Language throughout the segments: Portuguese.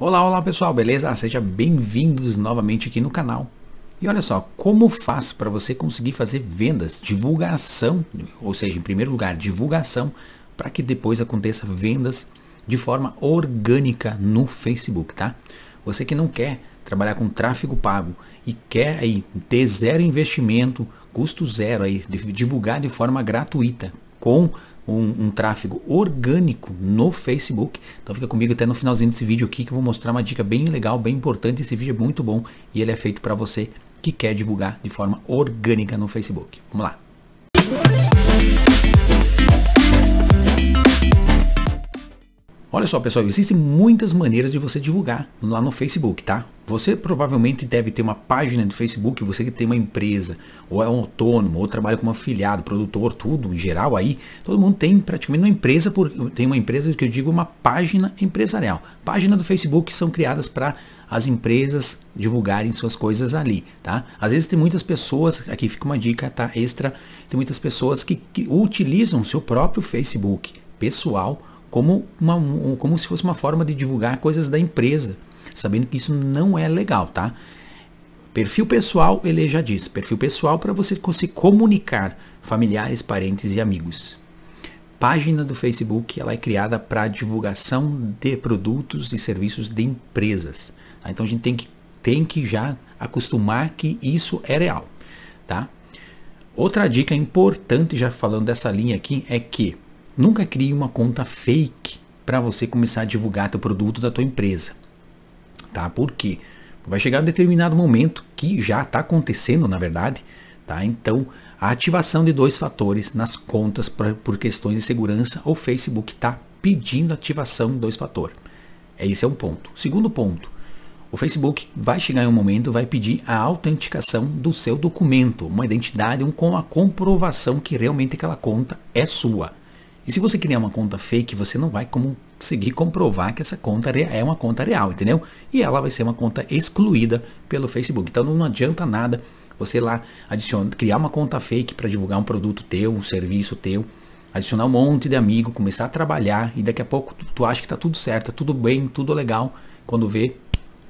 Olá, olá pessoal, beleza? Sejam bem-vindos novamente aqui no canal. E olha só, como faz para você conseguir fazer vendas, divulgação, ou seja, em primeiro lugar, divulgação, para que depois aconteça vendas de forma orgânica no Facebook, tá? Você que não quer trabalhar com tráfego pago e quer aí ter zero investimento, custo zero aí, divulgar de forma gratuita, com um, um tráfego orgânico no Facebook. Então fica comigo até no finalzinho desse vídeo aqui que eu vou mostrar uma dica bem legal, bem importante. Esse vídeo é muito bom e ele é feito para você que quer divulgar de forma orgânica no Facebook. Vamos lá! Olha só, pessoal, existem muitas maneiras de você divulgar lá no Facebook, tá? Você provavelmente deve ter uma página do Facebook, você que tem uma empresa, ou é um autônomo, ou trabalha como afiliado, produtor, tudo em geral aí. Todo mundo tem praticamente uma empresa, por, tem uma empresa que eu digo uma página empresarial. Página do Facebook são criadas para as empresas divulgarem suas coisas ali, tá? Às vezes tem muitas pessoas, aqui fica uma dica, tá? Extra, tem muitas pessoas que, que utilizam seu próprio Facebook pessoal como, uma, como se fosse uma forma de divulgar coisas da empresa, sabendo que isso não é legal, tá? Perfil pessoal, ele já diz, perfil pessoal para você se comunicar familiares, parentes e amigos. Página do Facebook, ela é criada para divulgação de produtos e serviços de empresas. Tá? Então a gente tem que, tem que já acostumar que isso é real, tá? Outra dica importante, já falando dessa linha aqui, é que Nunca crie uma conta fake para você começar a divulgar teu produto da tua empresa. Tá? Por quê? Vai chegar um determinado momento que já está acontecendo, na verdade, tá? Então, a ativação de dois fatores nas contas pra, por questões de segurança, o Facebook está pedindo ativação de dois fatores. É, esse é um ponto. Segundo ponto, o Facebook vai chegar em um momento, vai pedir a autenticação do seu documento, uma identidade, um, com a comprovação que realmente aquela conta é sua. E se você criar uma conta fake, você não vai conseguir comprovar que essa conta é uma conta real, entendeu? E ela vai ser uma conta excluída pelo Facebook. Então não adianta nada você lá adicionar, criar uma conta fake para divulgar um produto teu, um serviço teu, adicionar um monte de amigo, começar a trabalhar e daqui a pouco tu, tu acha que tá tudo certo, tá tudo bem, tudo legal, quando vê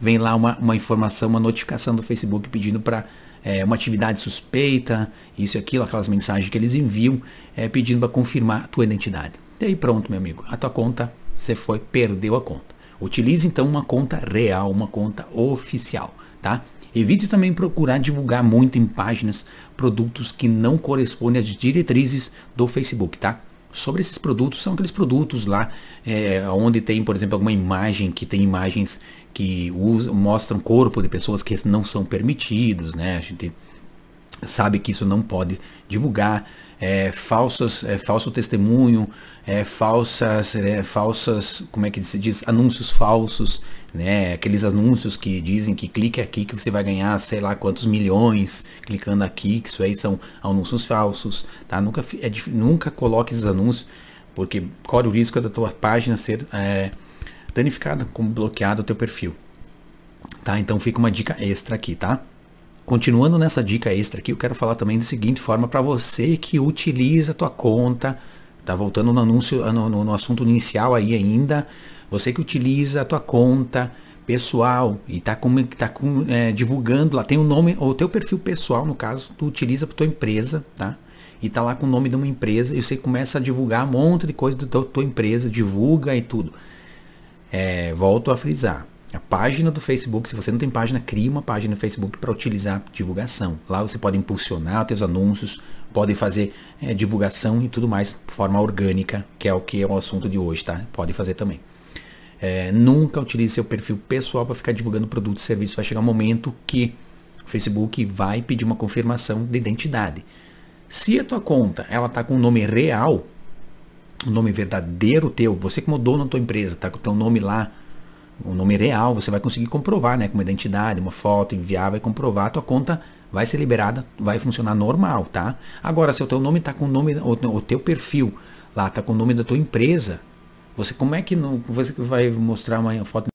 vem lá uma, uma informação, uma notificação do Facebook pedindo para é, uma atividade suspeita, isso e aquilo, aquelas mensagens que eles enviam é, pedindo para confirmar a tua identidade. E aí pronto, meu amigo, a tua conta, você foi, perdeu a conta. Utilize então uma conta real, uma conta oficial, tá? Evite também procurar divulgar muito em páginas produtos que não correspondem às diretrizes do Facebook, tá? sobre esses produtos são aqueles produtos lá é, onde tem, por exemplo, alguma imagem que tem imagens que usam, mostram corpo de pessoas que não são permitidos, né? A gente sabe que isso não pode divulgar. É, falsas, é, falso testemunho, é, falsas, é, falsas, como é que se diz, anúncios falsos, né? Aqueles anúncios que dizem que clique aqui que você vai ganhar sei lá quantos milhões clicando aqui, que isso aí são anúncios falsos, tá? Nunca, é nunca coloque esses anúncios porque corre o risco da tua página ser é, danificado, como bloqueado o teu perfil. Tá? Então fica uma dica extra aqui, tá? Continuando nessa dica extra aqui, eu quero falar também da seguinte forma para você que utiliza a tua conta, tá voltando no anúncio, ah, no, no, assunto inicial aí ainda, você que utiliza a tua conta, pessoal e tá, com, tá com, é, divulgando lá, tem o um nome, ou teu perfil pessoal, no caso, tu utiliza para tua empresa, tá? E tá lá com o nome de uma empresa e você começa a divulgar um monte de coisa da tua empresa, divulga e tudo. É, volto a frisar. A página do Facebook, se você não tem página, crie uma página no Facebook para utilizar divulgação. Lá você pode impulsionar seus anúncios, pode fazer é, divulgação e tudo mais de forma orgânica, que é o que é o assunto de hoje, tá? Pode fazer também. É, nunca utilize seu perfil pessoal para ficar divulgando produtos e serviços. Vai chegar um momento que o Facebook vai pedir uma confirmação de identidade. Se a tua conta ela está com o um nome real, o nome verdadeiro teu, você como dono da tua empresa, tá com o teu nome lá, o nome real, você vai conseguir comprovar, né, com uma identidade, uma foto, enviar, vai comprovar, a tua conta vai ser liberada, vai funcionar normal, tá? Agora, se o teu nome tá com o nome, o, o teu perfil lá tá com o nome da tua empresa, você como é que não, você vai mostrar uma foto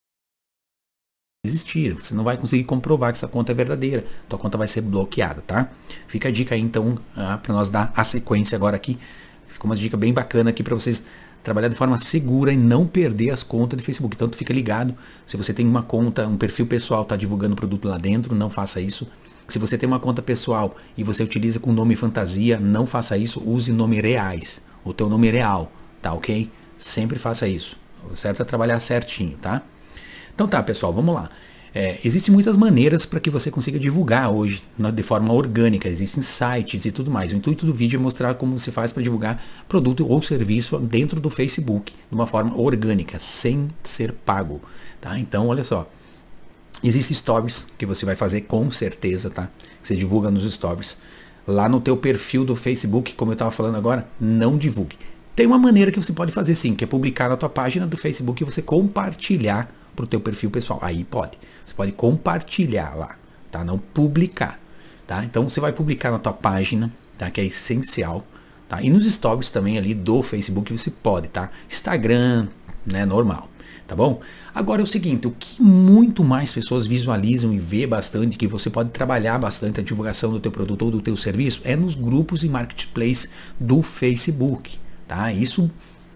existir. Você não vai conseguir comprovar que essa conta é verdadeira. Tua conta vai ser bloqueada, tá? Fica a dica aí, então, ah, para nós dar a sequência agora aqui Ficou uma dica bem bacana aqui para vocês trabalhar de forma segura e não perder as contas de Facebook. Tanto fica ligado, se você tem uma conta, um perfil pessoal, está divulgando produto lá dentro, não faça isso. Se você tem uma conta pessoal e você utiliza com nome fantasia, não faça isso, use nome reais, o teu nome real, tá ok? Sempre faça isso. O certo é trabalhar certinho, tá? Então tá, pessoal, vamos lá. É, existem muitas maneiras para que você consiga divulgar hoje de forma orgânica, existem sites e tudo mais. O intuito do vídeo é mostrar como se faz para divulgar produto ou serviço dentro do Facebook de uma forma orgânica, sem ser pago. Tá? Então, olha só. Existem stories que você vai fazer com certeza, tá? Você divulga nos stories. Lá no teu perfil do Facebook, como eu estava falando agora, não divulgue. Tem uma maneira que você pode fazer sim, que é publicar na tua página do Facebook e você compartilhar para o teu perfil pessoal. Aí pode. Você pode compartilhar lá, tá? Não publicar, tá? Então você vai publicar na tua página, tá? Que é essencial, tá? E nos stories também ali do Facebook você pode, tá? Instagram, né? Normal, tá bom? Agora é o seguinte, o que muito mais pessoas visualizam e vê bastante, que você pode trabalhar bastante a divulgação do teu produto ou do teu serviço, é nos grupos e marketplace do Facebook, tá? Isso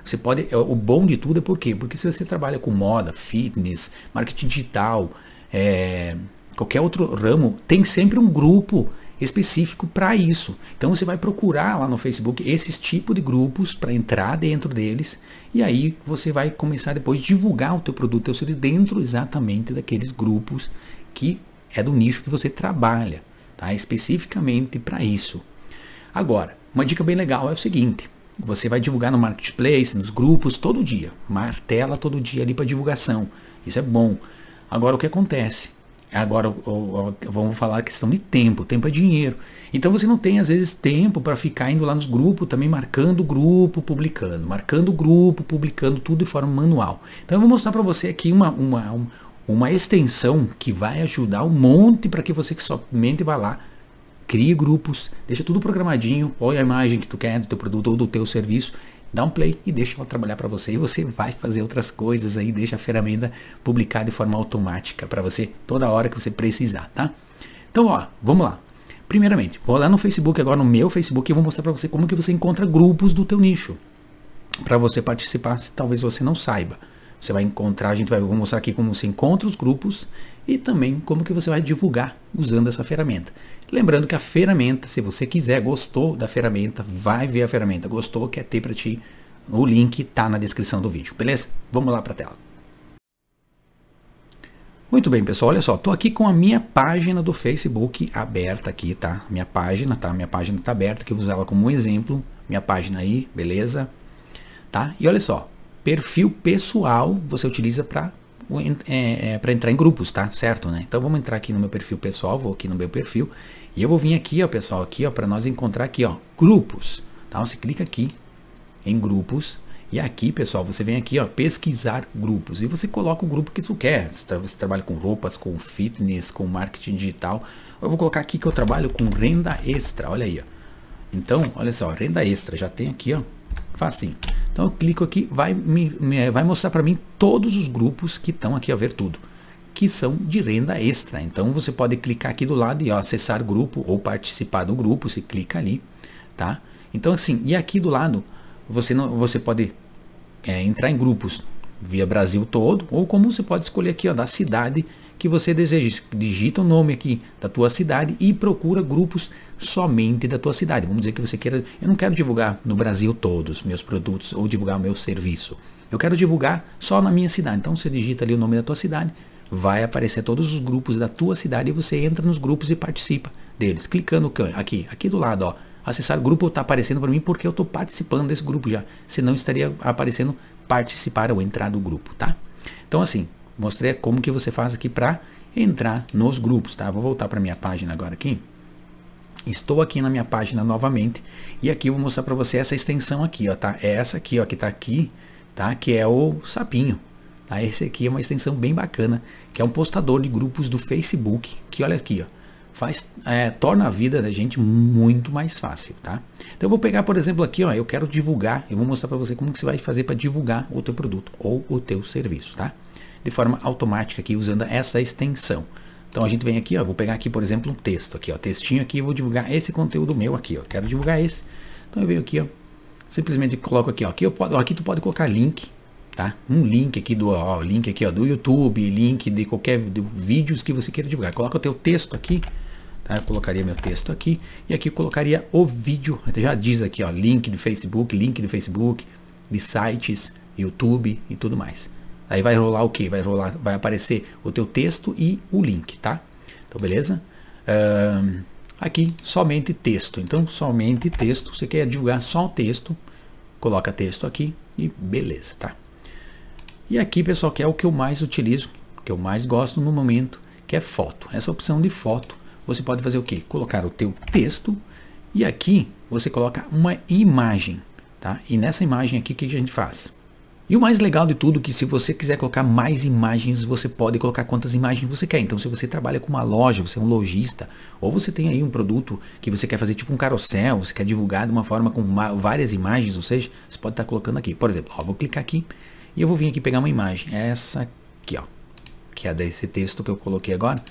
você pode. É, o bom de tudo é por quê? Porque se você trabalha com moda, fitness, marketing digital, é, qualquer outro ramo, tem sempre um grupo específico para isso. Então você vai procurar lá no Facebook esses tipos de grupos para entrar dentro deles e aí você vai começar depois a divulgar o teu produto, teu serviço dentro exatamente daqueles grupos que é do nicho que você trabalha, tá? Especificamente para isso. Agora, uma dica bem legal é o seguinte: você vai divulgar no marketplace, nos grupos, todo dia. Martela todo dia ali para divulgação. Isso é bom. Agora o que acontece? Agora vamos falar a questão de tempo. Tempo é dinheiro. Então você não tem, às vezes, tempo para ficar indo lá nos grupos, também marcando o grupo, publicando, marcando o grupo, publicando tudo de forma manual. Então eu vou mostrar para você aqui uma, uma, uma extensão que vai ajudar um monte para que você que somente vá lá crie grupos, deixa tudo programadinho, põe a imagem que tu quer do teu produto ou do teu serviço, dá um play e deixa ela trabalhar para você e você vai fazer outras coisas aí, deixa a ferramenta publicar de forma automática para você toda hora que você precisar, tá? Então, ó, vamos lá. Primeiramente, vou lá no Facebook agora no meu Facebook e vou mostrar para você como que você encontra grupos do teu nicho para você participar, se talvez você não saiba. Você vai encontrar, a gente vai mostrar aqui como você encontra os grupos e também como que você vai divulgar usando essa ferramenta. Lembrando que a ferramenta, se você quiser, gostou da ferramenta, vai ver a ferramenta, gostou, quer ter para ti, o link está na descrição do vídeo, beleza? Vamos lá para a tela. Muito bem, pessoal, olha só, tô aqui com a minha página do Facebook aberta aqui, tá? Minha página, tá? Minha página está aberta, que eu vou usar ela como um exemplo, minha página aí, beleza? Tá? E olha só, perfil pessoal você utiliza para é, é para entrar em grupos, tá? Certo, né? Então vamos entrar aqui no meu perfil pessoal, vou aqui no meu perfil e eu vou vir aqui, ó, pessoal, aqui, ó, para nós encontrar aqui, ó, grupos. Tá? Você clica aqui em grupos e aqui, pessoal, você vem aqui, ó, pesquisar grupos e você coloca o grupo que você quer. Você, você trabalha com roupas, com fitness, com marketing digital. Eu vou colocar aqui que eu trabalho com renda extra, olha aí, ó. Então, olha só, renda extra, já tem aqui, ó, facinho. Então eu clico aqui, vai, me, me, eh, vai mostrar para mim todos os grupos que estão aqui, a ver tudo, que são de renda extra. Então você pode clicar aqui do lado e ó, acessar grupo ou participar do grupo, você clica ali, tá? Então assim, e aqui do lado você não, você pode é, entrar em grupos via Brasil todo ou como você pode escolher aqui ó da cidade que você deseja. Digita o nome aqui da tua cidade e procura grupos somente da tua cidade. Vamos dizer que você queira, eu não quero divulgar no Brasil todos meus produtos ou divulgar o meu serviço. Eu quero divulgar só na minha cidade. Então você digita ali o nome da tua cidade, vai aparecer todos os grupos da tua cidade e você entra nos grupos e participa deles. Clicando aqui, aqui do lado, ó, acessar grupo está aparecendo para mim porque eu estou participando desse grupo já. Senão estaria aparecendo participar ou entrar do grupo, tá? Então assim, mostrei como que você faz aqui para entrar nos grupos, tá? Vou voltar para minha página agora aqui. Estou aqui na minha página novamente e aqui eu vou mostrar para você essa extensão aqui, ó, tá? É essa aqui, ó, que tá aqui, tá? Que é o sapinho. Tá? Esse aqui é uma extensão bem bacana, que é um postador de grupos do Facebook, que olha aqui, ó, faz, é, torna a vida da gente muito mais fácil, tá? Então eu vou pegar, por exemplo, aqui, ó, eu quero divulgar, eu vou mostrar para você como que você vai fazer para divulgar o teu produto ou o teu serviço, tá? de forma automática aqui usando essa extensão. Então a gente vem aqui, ó, vou pegar aqui por exemplo um texto aqui, ó, textinho aqui, vou divulgar esse conteúdo meu aqui, ó, quero divulgar esse. Então eu venho aqui, ó, simplesmente coloco aqui, ó, aqui eu aqui tu pode colocar link, tá? Um link aqui do, ó, link aqui, ó, do YouTube, link de qualquer de vídeos que você queira divulgar. Coloca o teu texto aqui, tá? Eu colocaria meu texto aqui e aqui eu colocaria o vídeo. Até então, já diz aqui, ó, link do Facebook, link do Facebook, de sites, YouTube e tudo mais. Aí vai rolar o que? Vai rolar, vai aparecer o teu texto e o link, tá? Então, beleza? Uh, aqui, somente texto. Então, somente texto. Você quer divulgar só o texto, coloca texto aqui e beleza, tá? E aqui, pessoal, que é o que eu mais utilizo, que eu mais gosto no momento, que é foto. Essa opção de foto, você pode fazer o que? Colocar o teu texto e aqui você coloca uma imagem, tá? E nessa imagem aqui, o que a gente faz? E o mais legal de tudo é que se você quiser colocar mais imagens, você pode colocar quantas imagens você quer. Então se você trabalha com uma loja, você é um lojista, ou você tem aí um produto que você quer fazer tipo um carrossel, você quer divulgar de uma forma com várias imagens, ou seja, você pode estar tá colocando aqui. Por exemplo, ó, vou clicar aqui e eu vou vir aqui pegar uma imagem, essa aqui, ó, que é desse texto que eu coloquei agora.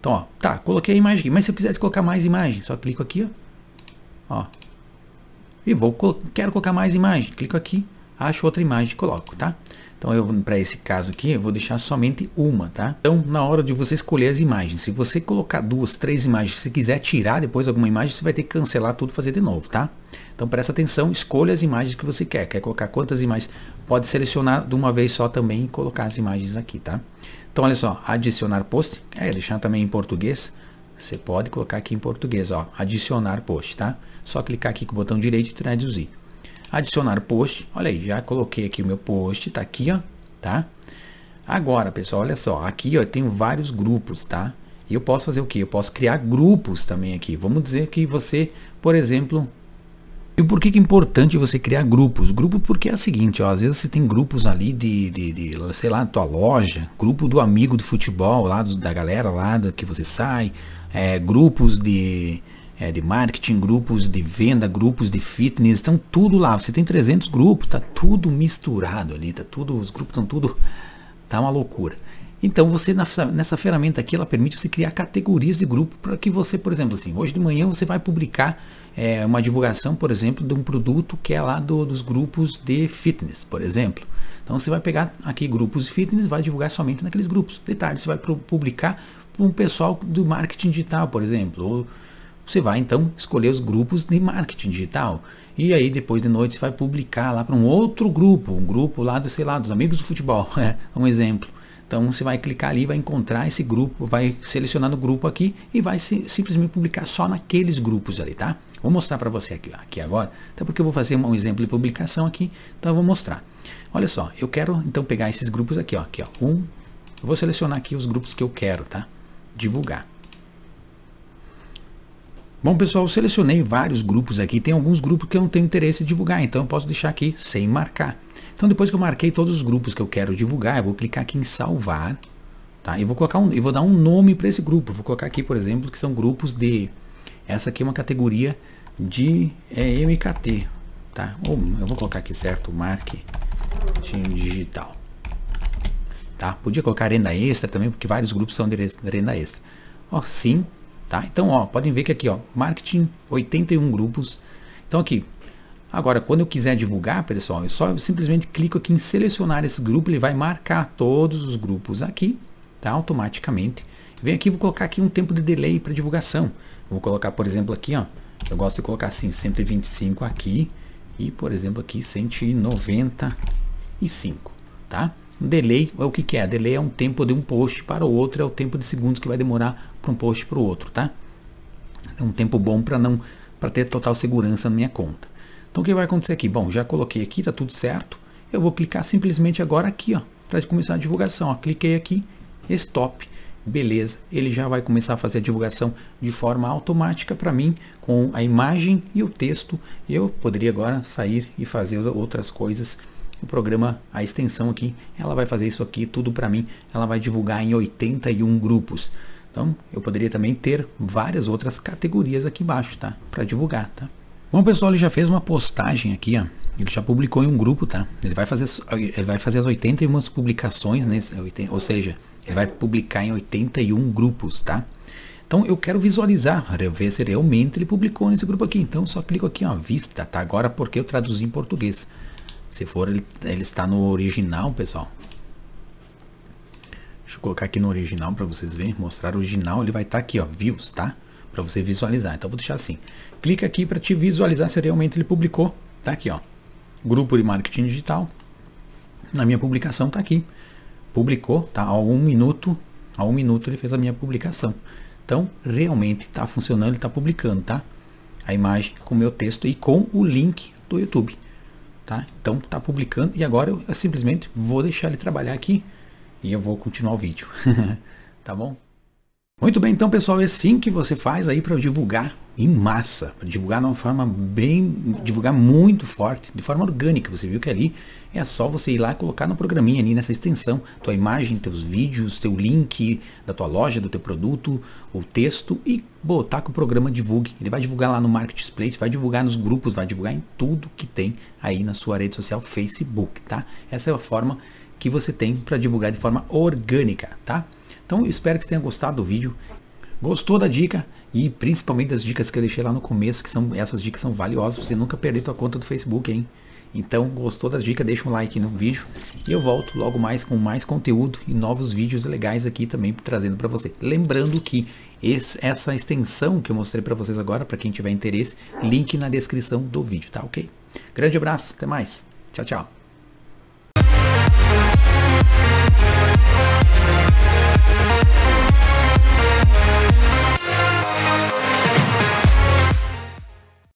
Então, ó, tá, coloquei a imagem aqui, mas se eu quisesse colocar mais imagem, só clico aqui, ó, ó e vou, quero colocar mais imagem, clico aqui, acho outra imagem e coloco, tá? Então, eu para esse caso aqui, eu vou deixar somente uma, tá? Então, na hora de você escolher as imagens, se você colocar duas, três imagens, se quiser tirar depois alguma imagem, você vai ter que cancelar tudo e fazer de novo, tá? Então, presta atenção, escolha as imagens que você quer. Quer colocar quantas imagens? Pode selecionar de uma vez só também e colocar as imagens aqui, tá? Então, olha só, adicionar post, é, deixar também em português. Você pode colocar aqui em português, ó, adicionar post, tá? Só clicar aqui com o botão direito e traduzir adicionar post. Olha aí, já coloquei aqui o meu post, tá aqui, ó, tá? Agora, pessoal, olha só, aqui ó, eu tenho vários grupos, tá? E eu posso fazer o que? Eu posso criar grupos também aqui. Vamos dizer que você, por exemplo, e por que, que é importante você criar grupos? Grupo porque é o seguinte, ó, às vezes você tem grupos ali de, de, de sei lá, tua loja, grupo do amigo do futebol, lá do, da galera lá do, que você sai, é, grupos de, é, de marketing, grupos de venda, grupos de fitness, estão tudo lá. Você tem 300 grupos, tá tudo misturado ali, tá tudo, os grupos estão tudo, tá uma loucura. Então você nessa ferramenta aqui ela permite você criar categorias de grupo para que você, por exemplo, assim, hoje de manhã você vai publicar é, uma divulgação, por exemplo, de um produto que é lá do, dos grupos de fitness, por exemplo. Então você vai pegar aqui grupos de fitness, vai divulgar somente naqueles grupos. Detalhe, você vai publicar para um pessoal do marketing digital, por exemplo, ou você vai então escolher os grupos de marketing digital. E aí depois de noite você vai publicar lá para um outro grupo, um grupo lá do, sei lá, dos amigos do futebol, é um exemplo. Então você vai clicar ali, vai encontrar esse grupo, vai selecionar no grupo aqui e vai se, simplesmente publicar só naqueles grupos ali, tá? Vou mostrar para você aqui, aqui agora, até porque eu vou fazer um exemplo de publicação aqui, então eu vou mostrar. Olha só, eu quero então pegar esses grupos aqui, ó, aqui, ó, um, eu vou selecionar aqui os grupos que eu quero, tá? Divulgar. Bom, pessoal, selecionei vários grupos aqui. Tem alguns grupos que eu não tenho interesse em divulgar, então eu posso deixar aqui sem marcar. Então, depois que eu marquei todos os grupos que eu quero divulgar, eu vou clicar aqui em salvar. Tá? E vou colocar um, e vou dar um nome para esse grupo. vou colocar aqui, por exemplo, que são grupos de. Essa aqui é uma categoria de é, MKT. Tá? Ou eu vou colocar aqui certo, marketing digital. Tá? Podia colocar renda extra também, porque vários grupos são de renda extra. Ó, sim, Tá? Então, ó, podem ver que aqui, ó, marketing 81 grupos. Então aqui, agora quando eu quiser divulgar, pessoal, eu só eu simplesmente clico aqui em selecionar esse grupo, ele vai marcar todos os grupos aqui, tá? Automaticamente. Vem aqui, vou colocar aqui um tempo de delay para divulgação. Vou colocar, por exemplo, aqui, ó, eu gosto de colocar assim 125 aqui e, por exemplo, aqui 195, tá? Um delay é o que, que é? Delay é um tempo de um post para o outro, é o tempo de segundos que vai demorar para um post para o outro, tá? É um tempo bom para não para ter total segurança na minha conta. Então o que vai acontecer aqui? Bom, já coloquei aqui, tá tudo certo. Eu vou clicar simplesmente agora aqui, ó, para começar a divulgação. Ó. Cliquei aqui, stop. Beleza, ele já vai começar a fazer a divulgação de forma automática para mim, com a imagem e o texto. Eu poderia agora sair e fazer outras coisas o programa, a extensão aqui, ela vai fazer isso aqui tudo para mim, ela vai divulgar em 81 grupos. Então, eu poderia também ter várias outras categorias aqui embaixo, tá? Para divulgar, tá? Bom, pessoal, ele já fez uma postagem aqui, ó. Ele já publicou em um grupo, tá? Ele vai fazer, ele vai fazer as 81 publicações, né? Ou seja, ele vai publicar em 81 grupos, tá? Então eu quero visualizar, ver se realmente ele publicou nesse grupo aqui. Então só clico aqui, ó, vista, tá? Agora porque eu traduzi em português. Se for, ele, ele está no original, pessoal. Deixa eu colocar aqui no original para vocês verem, mostrar o original, ele vai estar tá aqui, ó, views, tá? Para você visualizar. Então vou deixar assim. Clica aqui para te visualizar se realmente ele publicou. Tá aqui, ó. Grupo de marketing digital. Na minha publicação tá aqui. Publicou, tá? Há um minuto, há um minuto ele fez a minha publicação. Então, realmente está funcionando, ele está publicando, tá? A imagem com o meu texto e com o link do YouTube. Tá? Então está publicando e agora eu, eu simplesmente vou deixar ele trabalhar aqui e eu vou continuar o vídeo. tá bom? Muito bem, então pessoal, é assim que você faz aí para divulgar em massa, para divulgar de uma forma bem, divulgar muito forte, de forma orgânica. Você viu que ali é só você ir lá e colocar no programinha ali nessa extensão, tua imagem, teus vídeos, teu link da tua loja, do teu produto, o texto e botar que o programa divulgue. Ele vai divulgar lá no marketplace, vai divulgar nos grupos, vai divulgar em tudo que tem aí na sua rede social Facebook, tá? Essa é a forma que você tem para divulgar de forma orgânica, tá? Então, eu espero que você tenha gostado do vídeo. Gostou da dica? E principalmente das dicas que eu deixei lá no começo, que são essas dicas são valiosas pra você nunca perder tua conta do Facebook, hein? Então, gostou das dicas? Deixa um like no vídeo e eu volto logo mais com mais conteúdo e novos vídeos legais aqui também trazendo para você. Lembrando que esse, essa extensão que eu mostrei para vocês agora, para quem tiver interesse, link na descrição do vídeo, tá ok? Grande abraço, até mais. Tchau, tchau.